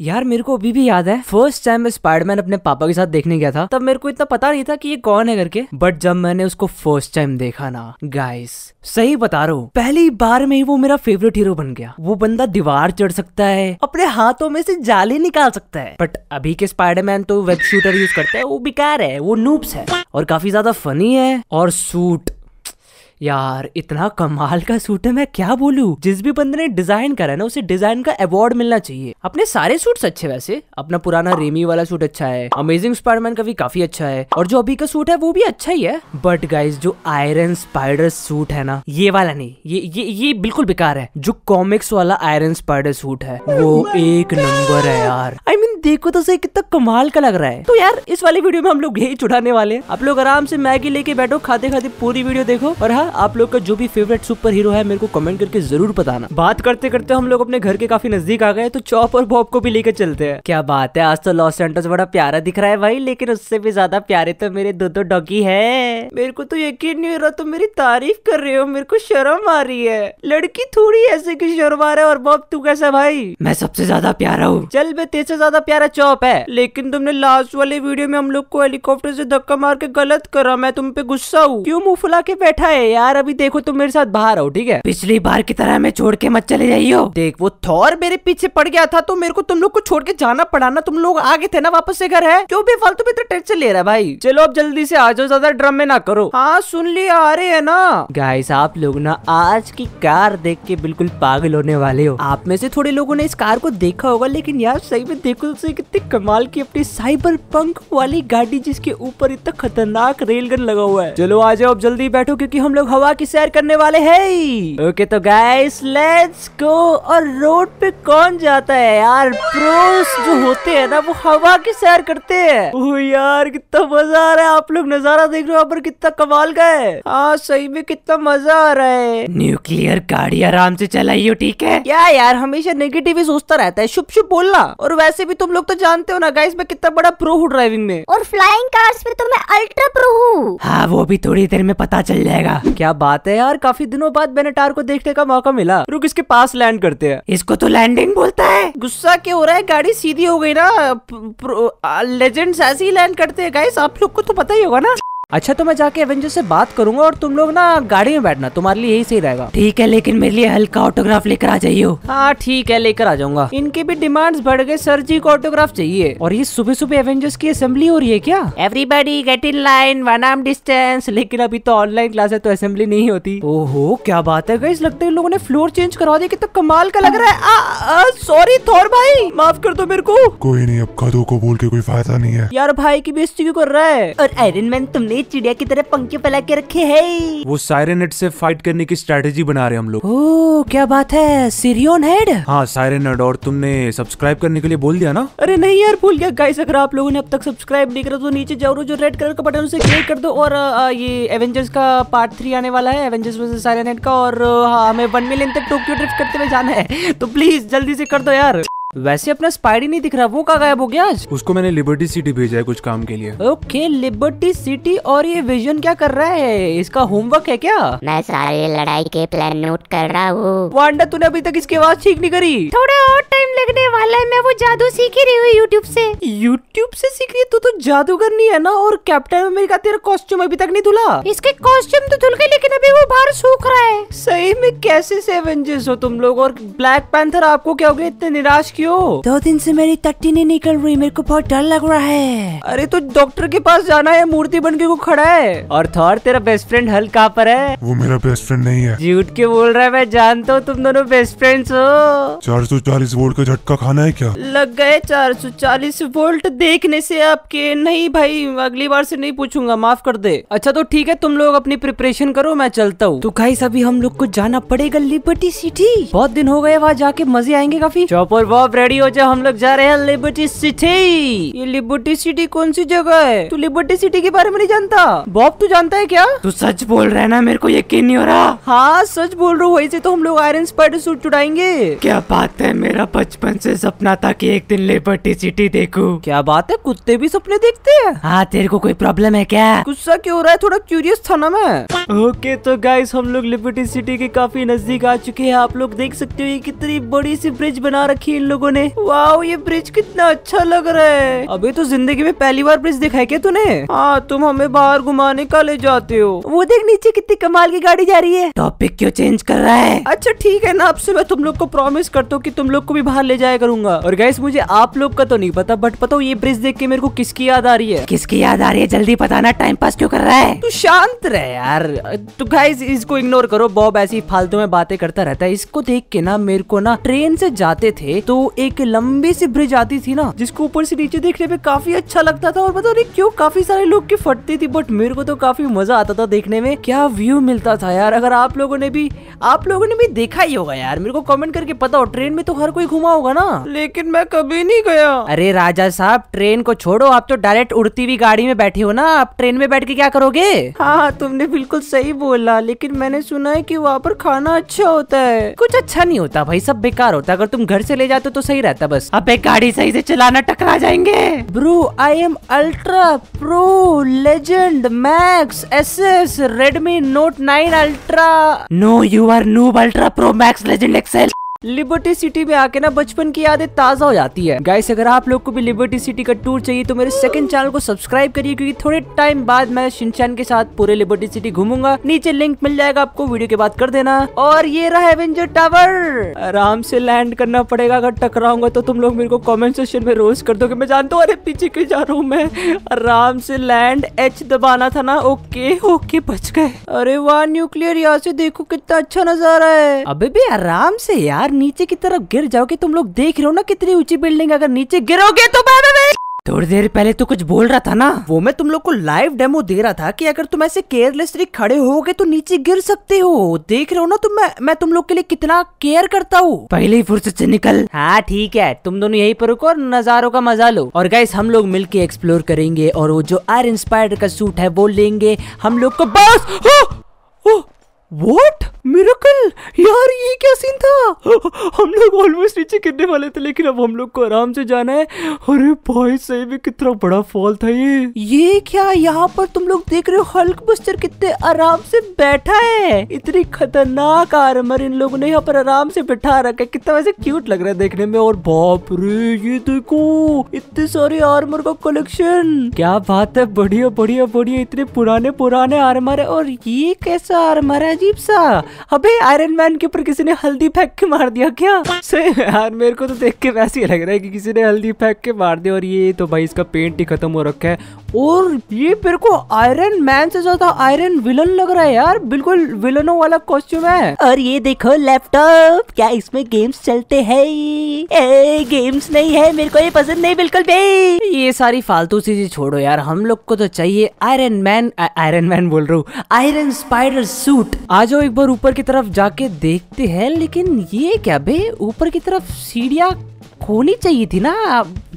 यार मेरे को अभी भी याद है फर्स्ट टाइम मैं स्पाइडरमैन अपने पापा के साथ देखने गया था तब मेरे को इतना पता नहीं था कि ये कौन है करके बट जब मैंने उसको फर्स्ट टाइम देखा ना गाइस सही बता रहा हूँ पहली बार में ही वो मेरा फेवरेट हीरो बन गया वो बंदा दीवार चढ़ सकता है अपने हाथों में से जाली निकाल सकता है बट अभी के स्पाइडरमैन तो वेब शूटर यूज करता है वो बेकार है वो नूप्स है और काफी ज्यादा फनी है और सूट यार इतना कमाल का सूट है मैं क्या बोलू जिस भी बंदे ने डिजाइन करा है ना उसे डिजाइन का अवार्ड मिलना चाहिए अपने सारे सूट अच्छे वैसे अपना पुराना रेमी वाला सूट अच्छा है अमेजिंग स्पाइडरमैन का भी काफी अच्छा है और जो अभी का सूट है वो भी अच्छा ही है बट गाइज जो आयरन स्पाइडर सूट है ना ये वाला नहीं ये ये ये बिल्कुल बेकार है जो कॉमिक्स वाला आयरन स्पाइडर सूट है वो एक नंबर है यार आई I मीन mean, देखो तो सही कितना कमाल का लग रहा है तो यार इस वाली वीडियो में हम लोग यही चुड़ाने वाले आप लोग आराम से मैगी लेके बैठो खाते खाते पूरी वीडियो देखो और हाँ आप लोग का जो भी फेवरेट सुपर हीरो है मेरे को कमेंट करके जरूर बताना बात करते करते हम लोग अपने घर के काफी नजदीक आ गए तो चौप और बॉप को भी लेकर चलते हैं क्या बात है आज तो लॉस एंटर्स बड़ा प्यारा दिख रहा है भाई लेकिन उससे भी ज्यादा प्यारे तो मेरे दो दो डॉगी है मेरे को तो यकीन नहीं हो रहा तुम मेरी तारीफ कर रहे हो मेरे को शर्म आ रही है लड़की थोड़ी ऐसे की शर्म आ रहा है और बॉप तू कैसा भाई मैं सबसे ज्यादा प्यारा हूँ चल मैं तेज से ज्यादा प्यारा चौप है लेकिन तुमने लास्ट वाले वीडियो में हम लोग को हेलीकॉप्टर से धक्का मार के गलत करा मैं तुम पे गुस्सा हूँ क्यों मुंह फुला के बैठा है यार अभी देखो तुम मेरे साथ बाहर आओ ठीक है पिछली बार की तरह मैं छोड़ के मत चले जाइयो देख वो थौर मेरे पीछे पड़ गया था तो मेरे को तुम लोग को छोड़ के जाना पड़ा ना तुम लोग आगे थे ना वापस से घर है क्यों बेफालतू में इतना टेंशन ले रहा है भाई चलो अब जल्दी से आ जाओ ज्यादा ड्रम में ना करो हाँ सुन लिया आ रहे है ना गाय आप लोग ना आज की कार देख के बिल्कुल पागल होने वाले हो आप में से थोड़े लोगों ने इस कार को देखा होगा लेकिन यार सही में देखो तो दोस्तों कितनी कमाल की अपनी साइबर पंख वाली गाड़ी जिसके ऊपर इतना खतरनाक रेलगन लगा हुआ है चलो आ जाओ अब जल्दी बैठो क्योंकि हम लोग हवा की सैर करने वाले है ओके तो गाइस लेट्स गो और रोड पे कौन जाता है यार प्रोस जो होते हैं ना वो हवा की सैर करते हैं ओह यार कितना मजा आ रहा है आप लोग नजारा देख रहे हो पर कितना कमाल का है हाँ सही में कितना मजा आ रहा है न्यूक्लियर गाड़ी आराम से चलाइयो ठीक है क्या यार हमेशा नेगेटिव ही सोचता रहता है शुभ शुभ बोलना और वैसे भी तुम लोग तो जानते हो ना गाइस मैं कितना बड़ा प्रो हूँ ड्राइविंग में और फ्लाइंग कार्स में तो मैं अल्ट्रा प्रो हूँ हाँ वो भी थोड़ी देर में पता चल जाएगा क्या बात है यार काफी दिनों बाद बेनेटार को देखने का मौका मिला रुक इसके पास लैंड करते हैं इसको तो लैंडिंग बोलता है गुस्सा क्यों हो रहा है गाड़ी सीधी हो गई ना लेजेंड्स ऐसे ही लैंड करते है गाइस आप लोग को तो पता ही होगा ना अच्छा तो मैं जाके एवेंजर से बात करूंगा और तुम लोग ना गाड़ी में बैठना तुम्हारे लिए यही सही रहेगा ठीक है लेकिन मेरे लिए हल्का ऑटोग्राफ लेकर आ जाइयो हाँ ठीक है लेकर आ जाऊंगा इनके भी डिमांड्स बढ़ गए सर जी को ऑटोग्राफ चाहिए और ये सुबह सुबह एवेंजर्स की असेंबली हो रही है क्या everybody get in line one arm distance लेकिन अभी तो ऑनलाइन क्लास है तो असेंबली नहीं होती ओहो क्या बात है गई लगता है लोगों ने फ्लोर चेंज करवा दिया कितना तो कमाल का लग रहा है सॉरी थोर भाई माफ कर दो मेरे को कोई नहीं अब कदों को बोल के कोई फायदा नहीं है यार भाई की बेइज्जती क्यों कर रहा है और आयरन मैन तुमने चिड़िया की तरह पंखे फैला के रखे है वो सायरन से फाइट करने की स्ट्रेटेजी बना रहे हम लोग क्या बात है सीरियन हेड हाँ सायरन हेड और तुमने सब्सक्राइब करने के लिए बोल दिया ना अरे नहीं यार भूल गया गाइस अगर आप लोगों ने अब तक सब्सक्राइब नहीं करा तो नीचे जाओ जो रेड कलर का बटन उसे क्लिक कर दो और ये एवेंजर्स का पार्ट थ्री आने वाला है एवेंजर्स वर्सेस सायरन हेड का और हाँ हमें वन मिलियन तक टोक्यो ड्रिफ्ट करते हुए जाना है तो प्लीज जल्दी से कर दो यार वैसे अपना स्पाइडी नहीं दिख रहा वो का गायब हो गया आज उसको मैंने लिबर्टी सिटी भेजा है कुछ काम के लिए ओके लिबर्टी सिटी और ये विजन क्या कर रहा है इसका होमवर्क है क्या मैं सारे लड़ाई के प्लान नोट कर रहा हूँ वांडा तूने अभी तक इसकी आवाज ठीक नहीं करी थोड़ा और टाइम लगने वाला है मैं वो जादू सीख ही रही हूँ यूट्यूब ऐसी यूट्यूब ऐसी सीख रही तू तो जादूगर नहीं है ना और कैप्टन अमेरिका तेरा कॉस्ट्यूम अभी तक नहीं धुला इसके कॉस्ट्यूम तो धुल गए लेकिन अभी वो बाहर सूख रहा है सही में कैसे हो तुम लोग और ब्लैक पैंथर आपको क्या हो गया इतने निराश क्यों क्यों दो दिन से मेरी तट्टी नहीं निकल रही मेरे को बहुत डर लग रहा है अरे तो डॉक्टर के पास जाना है मूर्ति बन के को खड़ा है और थौर तेरा बेस्ट फ्रेंड हल कहाँ पर है वो मेरा बेस्ट फ्रेंड नहीं है झूठ के बोल रहा है मैं जानता हूँ तुम दोनों बेस्ट फ्रेंड हो चार सौ चालीस वोल्ट का झटका खाना है क्या लग गए चार सौ चालीस वोल्ट देखने से आपके नहीं भाई अगली बार से नहीं पूछूंगा माफ कर दे अच्छा तो ठीक है तुम लोग अपनी प्रिपरेशन करो मैं चलता हूँ तो खाई अभी हम लोग को जाना पड़ेगा लिबर्टी सिटी बहुत दिन हो गए वहाँ जाके मजे आएंगे काफी चौपर बॉब रेडी हो जाओ हम लोग जा रहे हैं लिबर्टी सिटी ये लिबर्टी सिटी कौन सी जगह है तू लिबर्टी सिटी के बारे में नहीं जानता बॉब तू जानता है क्या तू सच बोल रहे है ना मेरे को यकीन नहीं हो रहा हाँ सच बोल रहा हूँ वही से तो हम लोग आयरन स्पाइडर सूट चुड़ाएंगे क्या बात है मेरा बचपन से सपना था की एक दिन लिबर्टी सिटी देखू क्या बात है कुत्ते भी सपने देखते हैं हाँ तेरे को कोई प्रॉब्लम है क्या गुस्सा क्यों हो रहा है थोड़ा क्यूरियस था ना मैं ओके तो गाइस हम लोग लिबर्टी सिटी के काफी नजदीक आ चुके हैं आप लोग देख सकते हो ये कितनी बड़ी सी ब्रिज बना रखी है इन लोगों लोगों ने वाह ये ब्रिज कितना अच्छा लग रहा है अभी तो जिंदगी में पहली बार ब्रिज दिखाई क्या तूने हाँ तुम हमें बाहर घुमाने का ले जाते हो वो देख नीचे कितनी कमाल की गाड़ी जा रही है टॉपिक क्यों चेंज कर रहा है अच्छा ठीक है ना आपसे मैं तुम लोग को प्रॉमिस करता हूँ की तुम लोग को भी बाहर ले जाया करूंगा और गैस मुझे आप लोग का तो नहीं पता बट पता ये ब्रिज देख के मेरे को किसकी याद आ रही है किसकी याद आ रही है जल्दी बताना टाइम पास क्यों कर रहा है तू शांत रहे यार तू तो गाइस इसको इग्नोर करो बॉब ऐसी फालतू में बातें करता रहता है इसको देख के ना मेरे को ना ट्रेन से जाते थे तो एक लंबी सी ब्रिज आती थी ना जिसको ऊपर से नीचे देखने में काफी अच्छा लगता था और पता नहीं क्यों काफी सारे लोग की फटती थी बट मेरे को तो काफी मजा आता था देखने में क्या व्यू मिलता था यार अगर आप लोगों ने भी आप लोगों ने भी देखा ही होगा यार मेरे को कमेंट करके पता हो ट्रेन में तो हर कोई घुमा होगा ना लेकिन मैं कभी नहीं गया अरे राजा साहब ट्रेन को छोड़ो आप तो डायरेक्ट उड़ती हुई गाड़ी में बैठे हो ना आप ट्रेन में बैठ के क्या करोगे हाँ तुमने बिल्कुल सही बोला लेकिन मैंने सुना है की वहाँ पर खाना अच्छा होता है कुछ अच्छा नहीं होता भाई सब बेकार होता है अगर तुम घर से ले जाते तो सही रहता बस अब गाड़ी सही से चलाना टकरा जाएंगे bro I am ultra pro legend max S S Redmi Note nine ultra no you are noob ultra pro max legend excel Liberty City में आके ना बचपन की यादें ताजा हो जाती है गाइस अगर आप लोग को भी लिबर्टी सिटी का टूर चाहिए तो मेरे सेकंड चैनल को सब्सक्राइब करिए क्योंकि थोड़े टाइम बाद मैं शिनचैन के साथ पूरे लिबर्टी सिटी घूमूंगा नीचे लिंक मिल जाएगा आपको वीडियो के बाद कर देना और ये रहा एवेंजर टावर आराम से लैंड करना पड़ेगा अगर टकराऊंगा तो तुम लोग मेरे को कॉमेंट सेक्शन में रोज कर दो मैं जानता हूँ अरे पीछे के जा रहा हूँ मैं आराम से लैंड एच दबाना था ना ओके ओके बच गए अरे वाह न्यूक्लियर यहाँ से देखो कितना अच्छा नजारा है अभी भी आराम से यार नीचे की तरफ गिर जाओगे तुम लोग देख रहे हो ना कितनी ऊंची बिल्डिंग अगर नीचे गिरोगे तो बाय बाय थोड़ी देर पहले तो कुछ बोल रहा था ना वो मैं तुम लोग को लाइव डेमो दे रहा था कि अगर तुम ऐसे केयरलेसली खड़े हो गए तो नीचे गिर सकते हो देख रहे हो ना तुम मैं, मैं तुम लोग के लिए कितना केयर करता हूँ पहले ही फुर्सत से निकल हाँ ठीक है तुम दोनों यहीं पर रुको और नजारों का मजा लो और गाइस हम लोग मिलके एक्सप्लोर करेंगे और वो जो आर इंस्पायर का सूट है वो लेंगे हम लोग को बस वोट हम लोग ऑलमोस्ट नीचे गिरने वाले थे लेकिन अब हम लोग को आराम से जाना है अरे भाई सही में कितना बड़ा फॉल था ये ये क्या यहाँ पर तुम लोग देख रहे हो हल्क बस्तर कितने आराम से बैठा है इतनी खतरनाक आर्मर इन लोगों ने यहाँ पर आराम से बैठा रखा है कितना वैसे क्यूट लग रहा है देखने में और बाप रे ये देखो इतने सारे आर्मर का कलेक्शन क्या बात है बढ़िया बढ़िया बढ़िया इतने पुराने पुराने आर्मर है और ये कैसा आर्मर है अजीब सा अबे आयरन मैन के ऊपर किसी ने हल्दी फेंक के मार दिया क्या सही यार मेरे को तो देख के वैसे ही लग रहा है कि किसी ने हल्दी फेंक के मार दिया और ये तो भाई इसका पेंट ही खत्म हो रखा है और ये मेरे को आयरन मैन से ज्यादा आयरन विलन लग रहा है यार बिल्कुल विलनों वाला कॉस्ट्यूम है और ये देखो लैपटॉप क्या इसमें गेम्स चलते ए, गेम्स नहीं है मेरे को ये पसंद नहीं बिल्कुल भी ये सारी फालतू चीजें छोड़ो यार हम लोग को तो चाहिए आयरन मैन आयरन मैन बोल रहा हूँ आयरन स्पाइडर सूट आ जाओ एक बार ऊपर की तरफ जाके देखते हैं लेकिन ये क्या बे ऊपर की तरफ सीढ़िया खोनी चाहिए थी ना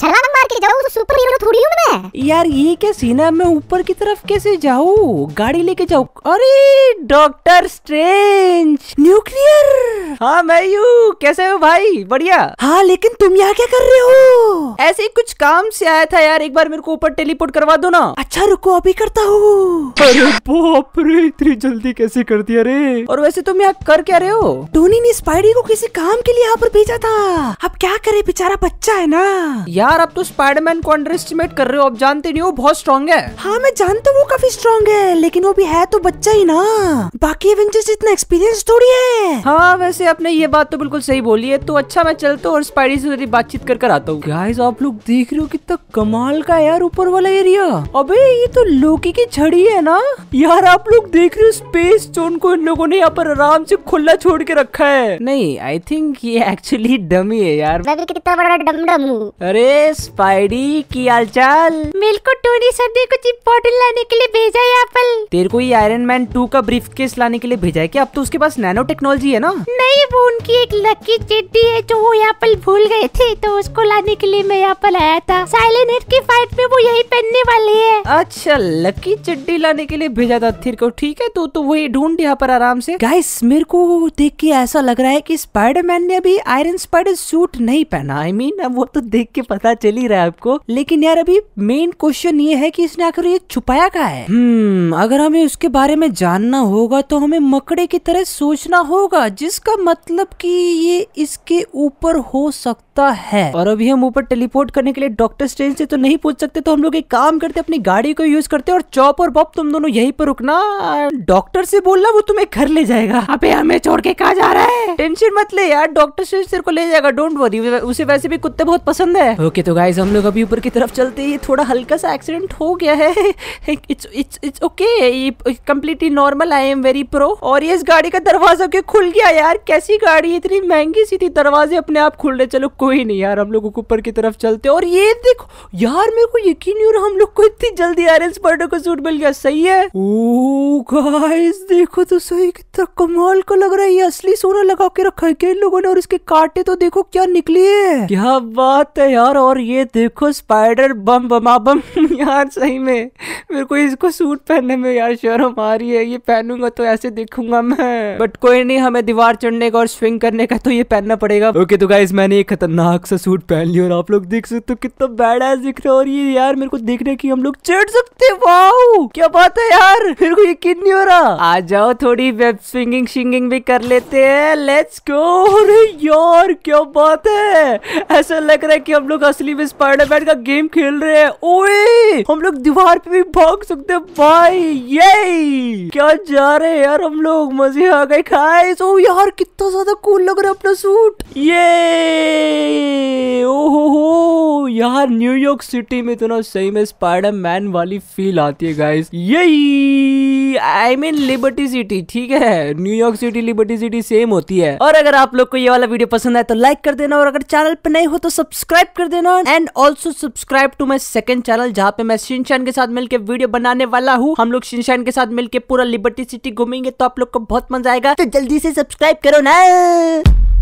चला नंबर के जाओ सुपर हीरो थोड़ी हूं है यार ये क्या सीन है मैं ऊपर की तरफ कैसे जाऊँ गाड़ी लेके जाऊ अरे डॉक्टर स्ट्रेंज न्यूक्लियर हाँ मैं यू कैसे हो भाई बढ़िया हाँ लेकिन तुम यहाँ क्या कर रहे हो ऐसे ही कुछ काम से आया था यार एक बार मेरे को ऊपर टेलीपोर्ट करवा दो ना अच्छा रुको अभी करता हूँ अरे बाप रे इतनी जल्दी कैसे कर दिया रे और वैसे तुम यहाँ कर क्या रहे हो टोनी ने स्पाइडी को किसी काम के लिए यहाँ पर भेजा था अब क्या करे बेचारा बच्चा है ना यार अब तो स्पाइडरमैन को अंडर एस्टिमेट कर रहे हो हो आप जानते नहीं हो बहुत स्ट्रॉन्ग है हाँ मैं जानता हूँ वो काफी स्ट्रॉन्ग है लेकिन वो भी है तो बच्चा ही ना बाकी एवेंजर्स इतना एक्सपीरियंस थोड़ी है हाँ वैसे आपने ये बात तो बिल्कुल सही बोली है तो अच्छा मैं चलता हूँ और स्पाइडी से मेरी बातचीत कर कर आता हूँ गाइस आप लोग देख रहे हो कितना कमाल का यार ऊपर वाला एरिया अबे ये तो लोकी की छड़ी है ना यार आप लोग देख रहे हो स्पेस जोन को इन लोगों ने यहाँ पर आराम से खुला छोड़ के रखा है नहीं आई थिंक ये एक्चुअली डमी है यार मैं कितना बड़ा डम डम हूँ अरे स्पाइडी की हालचाल एप्पल मेरे को टोनी सर ने कुछ इम्पोर्टेंट लाने के लिए भेजा है एप्पल तेरे को ये आयरन मैन टू का ब्रीफ केस लाने के लिए भेजा है क्या अब तो उसके पास नैनो टेक्नोलॉजी है ना नहीं देखिए वो उनकी एक लकी चिट्ठी है जो वो यहाँ पर भूल गए थे तो उसको लाने के लिए मैं यहाँ पर आया था साइलेंट हेड की फाइट में वो यही पहनने वाले है अच्छा लकी चिट्ठी लाने के लिए भेजा था थिर को ठीक है तो तो वही ढूंढ यहाँ पर आराम से गाइस मेरे को देख के ऐसा लग रहा है की स्पाइडरमैन ने अभी आयरन स्पाइडर सूट नहीं पहना आई I मीन mean, वो तो देख के पता चल ही रहा है आपको लेकिन यार अभी मेन क्वेश्चन ये है की इसने आखिर ये छुपाया का है हम्म अगर हमें उसके बारे में जानना होगा तो हमें मकड़े की तरह सोचना होगा जिसका मतलब कि ये इसके ऊपर हो सकता है और अभी हम ऊपर टेलीपोर्ट करने के लिए डॉक्टर स्ट्रेंज से तो नहीं पूछ सकते तो हम लोग एक काम करते अपनी गाड़ी को यूज करते और चौप और बॉप तुम दोनों यहीं पर रुकना डॉक्टर से बोलना वो तुम्हें घर ले जाएगा अबे हमें छोड़ के कहा जा रहा है टेंशन मत ले यार डॉक्टर स्ट्रेंज तेरे को ले जाएगा डोंट वरी उसे वैसे भी कुत्ते बहुत पसंद है ओके तो गाइज हम लोग अभी ऊपर की तरफ चलते ये थोड़ा हल्का सा एक्सीडेंट हो गया है okay completely normal I am very pro और ये इस गाड़ी का दरवाजा के खुल गया यार कैसे ऐसी गाड़ी इतनी महंगी सी थी दरवाजे अपने आप खुल रहे चलो कोई नहीं यार हम लोग ऊपर की तरफ चलते और ये देखो यार मेरे को यकीन नहीं हो रहा हम लोग को इतनी जल्दी आयरन स्पाइडर का सूट मिल गया सही है ओ गाइस देखो तो सही कितना कमाल का लग रहा है ये असली सोना लगा के रखा है क्या इन लोगों ने और इसके काटे तो देखो क्या निकली है क्या बात है यार और ये देखो स्पाइडर बम बमा बम यार सही में मेरे को इसको सूट पहनने में यार शर्म आ रही है ये पहनूंगा तो ऐसे देखूंगा मैं बट कोई नहीं हमें दीवार चढ़ने करने का और स्विंग करने का तो ये पहनना पड़ेगा ओके तो गाइज मैंने एक खतरनाक सा सूट पहन लिया और आप लोग देख सकते हो कितना बैड एस दिख रहा है और ये यार मेरे को देखने की हम लोग चढ़ सकते वाह क्या बात है यार मेरे को यकीन नहीं हो रहा आ जाओ थोड़ी वेब स्विंगिंग शिंगिंग भी कर लेते हैं लेट्स गो अरे यार क्या बात है ऐसा लग रहा है कि हम लोग असली में स्पाइडरमैन का गेम खेल रहे हैं ओए हम लोग दीवार पे भी भाग सकते हैं भाई ये क्या जा रहे हैं यार हम लोग मजे आ गए खाए यार कितना कितना तो ज्यादा कूल लग रहा है अपना सूट ये ओहो हो यार न्यूयॉर्क सिटी में तो ना सही में स्पाइडर मैन वाली फील आती है गाइस यही आई मीन लिबर्टी सिटी ठीक है New York city Liberty City same होती है और अगर आप लोग को ये वाला वीडियो पसंद आए तो लाइक कर देना और अगर चैनल पे नए हो तो सब्सक्राइब कर देना and also subscribe to my second channel जहाँ पे मैं शिनशान के साथ मिलकर वीडियो बनाने वाला हूँ हम लोग शिनशान के साथ मिलकर पूरा लिबर्टी सिटी घूमेंगे तो आप लोग को बहुत मजा आएगा तो जल्दी से सब्सक्राइब करो ना đó